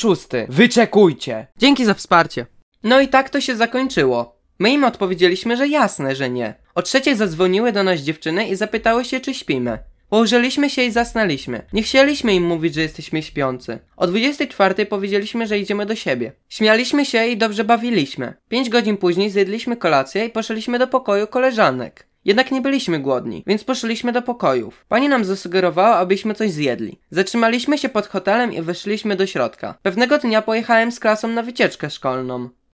szósty Wyczekujcie. Dzięki za wsparcie. No i tak to się zakończyło. My im odpowiedzieliśmy, że jasne, że nie. O trzeciej zadzwoniły do nas dziewczyny i zapytały się, czy śpimy. Położyliśmy się i zasnęliśmy. Nie chcieliśmy im mówić, że jesteśmy śpiący. O 24 powiedzieliśmy, że idziemy do siebie. Śmialiśmy się i dobrze bawiliśmy. Pięć godzin później zjedliśmy kolację i poszliśmy do pokoju koleżanek. Jednak nie byliśmy głodni, więc poszliśmy do pokojów. Pani nam zasugerowała, abyśmy coś zjedli. Zatrzymaliśmy się pod hotelem i weszliśmy do środka. Pewnego dnia pojechałem z klasą na wycieczkę szkolną.